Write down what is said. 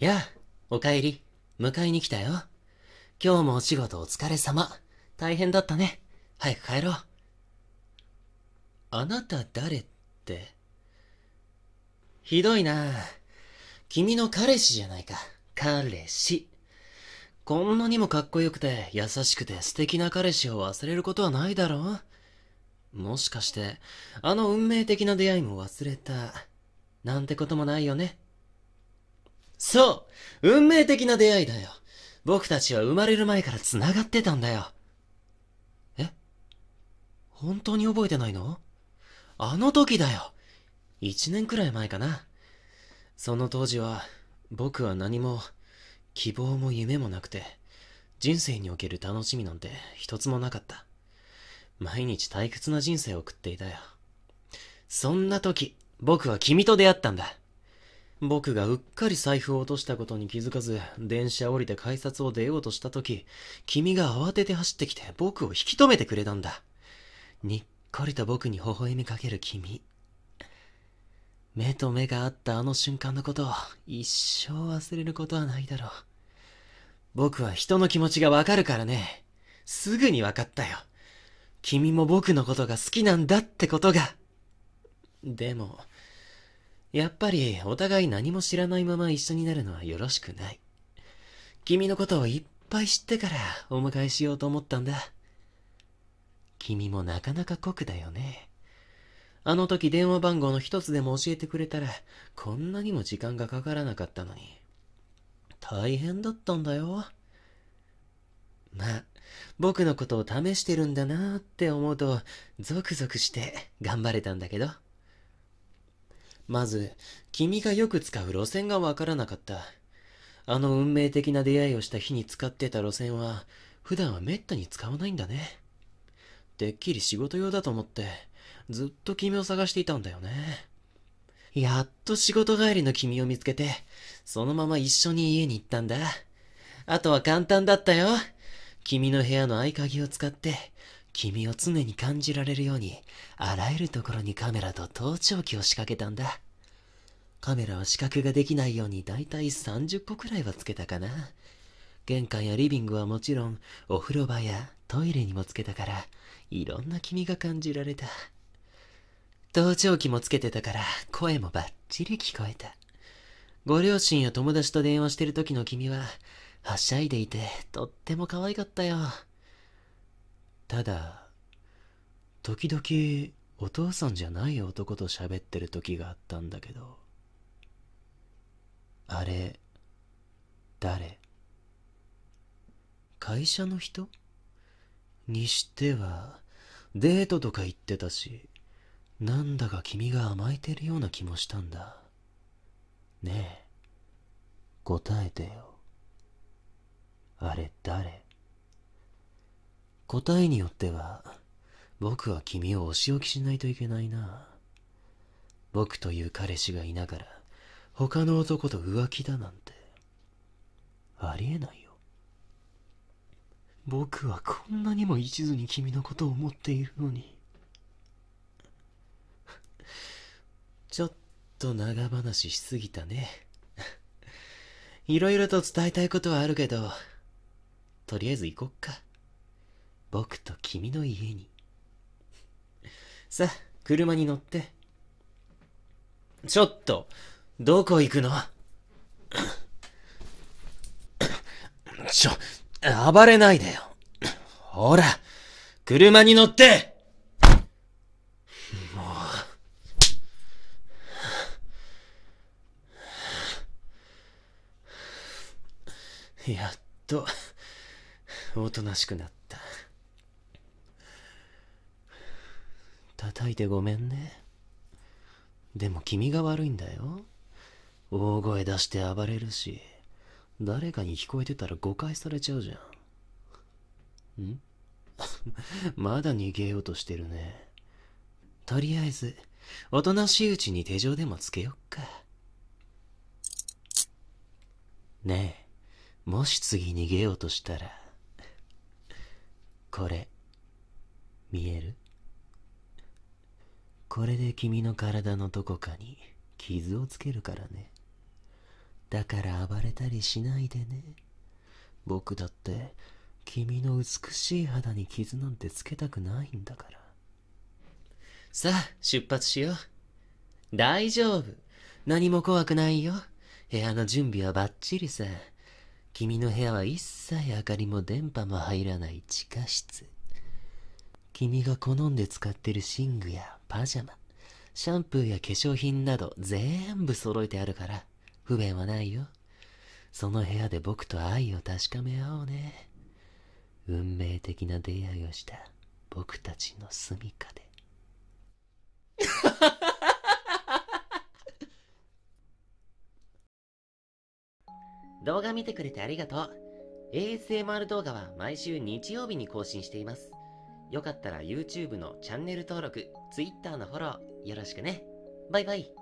やあ、お帰り。迎えに来たよ。今日もお仕事お疲れ様。大変だったね。早く帰ろう。あなた誰って。ひどいな君の彼氏じゃないか。彼氏。こんなにもかっこよくて、優しくて素敵な彼氏を忘れることはないだろうもしかして、あの運命的な出会いも忘れた。なんてこともないよね。そう、運命的な出会いだよ。僕たちは生まれる前から繋がってたんだよ。え本当に覚えてないのあの時だよ。一年くらい前かな。その当時は、僕は何も、希望も夢もなくて、人生における楽しみなんて一つもなかった。毎日退屈な人生を送っていたよ。そんな時、僕は君と出会ったんだ。僕がうっかり財布を落としたことに気づかず、電車降りて改札を出ようとした時、君が慌てて走ってきて僕を引き止めてくれたんだ。にっこりと僕に微笑みかける君。目と目が合ったあの瞬間のことを一生忘れることはないだろう。僕は人の気持ちがわかるからね。すぐにわかったよ。君も僕のことが好きなんだってことが。でも、やっぱりお互い何も知らないまま一緒になるのはよろしくない。君のことをいっぱい知ってからお迎えしようと思ったんだ。君もなかなか酷だよね。あの時電話番号の一つでも教えてくれたら、こんなにも時間がかからなかったのに。大変だったんだよ。まあ、僕のことを試してるんだなって思うと、ゾクゾクして頑張れたんだけど。まず、君がよく使う路線がわからなかった。あの運命的な出会いをした日に使ってた路線は、普段はめったに使わないんだね。てっきり仕事用だと思って、ずっと君を探していたんだよね。やっと仕事帰りの君を見つけて、そのまま一緒に家に行ったんだ。あとは簡単だったよ。君の部屋の合鍵を使って、君を常に感じられるように、あらゆるところにカメラと盗聴器を仕掛けたんだ。カメラは視覚ができないようにだいたい30個くらいはつけたかな。玄関やリビングはもちろん、お風呂場やトイレにもつけたから、いろんな君が感じられた。盗聴器もつけてたから、声もバッチリ聞こえた。ご両親や友達と電話してる時の君は、はしゃいでいて、とっても可愛かったよ。ただ時々お父さんじゃない男と喋ってる時があったんだけどあれ誰会社の人にしてはデートとか言ってたしなんだか君が甘えてるような気もしたんだねえ答えてよあれ誰答えによっては、僕は君をお仕置きしないといけないな。僕という彼氏がいながら、他の男と浮気だなんて、ありえないよ。僕はこんなにも一途に君のことを思っているのに。ちょっと長話しすぎたね。いろいろと伝えたいことはあるけど、とりあえず行こっか。僕と君の家に。さあ、車に乗って。ちょっと、どこ行くの ちょ、暴れないでよ。ほら、車に乗ってもう。やっと、おとなしくなった。叩いてごめんねでも君が悪いんだよ大声出して暴れるし誰かに聞こえてたら誤解されちゃうじゃんん まだ逃げようとしてるねとりあえずおとなしいうちに手錠でもつけよっかねえもし次逃げようとしたらこれ見えるこれで君の体のどこかに傷をつけるからねだから暴れたりしないでね僕だって君の美しい肌に傷なんてつけたくないんだからさあ出発しよう大丈夫何も怖くないよ部屋の準備はバッチリさ君の部屋は一切明かりも電波も入らない地下室君が好んで使ってる寝具やパジャマシャンプーや化粧品など全部揃えてあるから不便はないよその部屋で僕と愛を確かめ合おうね運命的な出会いをした僕たちの住みかで 動画見てくれてありがとう ASMR 動画は毎週日曜日に更新していますよかったら YouTube のチャンネル登録、Twitter のフォローよろしくね。バイバイ。